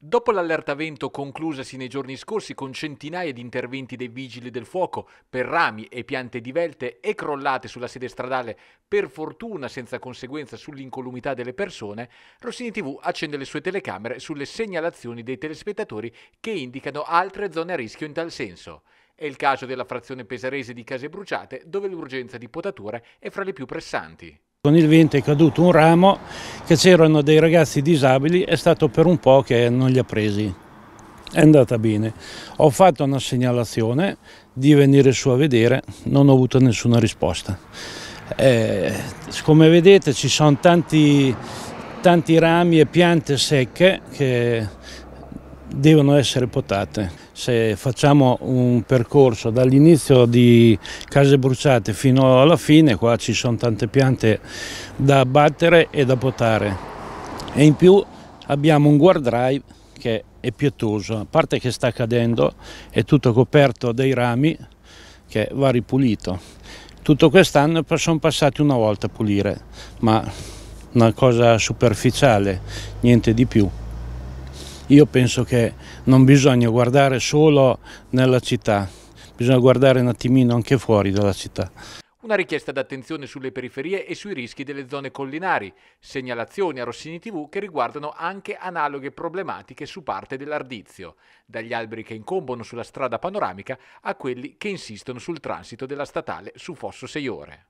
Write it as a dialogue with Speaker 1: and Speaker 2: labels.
Speaker 1: Dopo l'allerta vento conclusasi nei giorni scorsi con centinaia di interventi dei vigili del fuoco per rami e piante divelte e crollate sulla sede stradale, per fortuna senza conseguenza sull'incolumità delle persone, Rossini TV accende le sue telecamere sulle segnalazioni dei telespettatori che indicano altre zone a rischio in tal senso. È il caso della frazione pesarese di Case Bruciate, dove l'urgenza di potature è fra le più pressanti.
Speaker 2: Con il vento è caduto un ramo che c'erano dei ragazzi disabili, è stato per un po' che non li ha presi. È andata bene. Ho fatto una segnalazione di venire su a vedere, non ho avuto nessuna risposta. Eh, come vedete ci sono tanti, tanti rami e piante secche che devono essere potate se facciamo un percorso dall'inizio di Case Bruciate fino alla fine, qua ci sono tante piante da abbattere e da potare. E in più abbiamo un guardrail che è pietoso, a parte che sta cadendo, è tutto coperto dai rami che va ripulito. Tutto quest'anno sono passati una volta a pulire, ma una cosa superficiale, niente di più. Io penso che non bisogna guardare solo nella città, bisogna guardare un attimino anche fuori dalla città.
Speaker 1: Una richiesta d'attenzione sulle periferie e sui rischi delle zone collinari, segnalazioni a Rossini TV che riguardano anche analoghe problematiche su parte dell'Ardizio, dagli alberi che incombono sulla strada panoramica a quelli che insistono sul transito della statale su Fosso Seiore.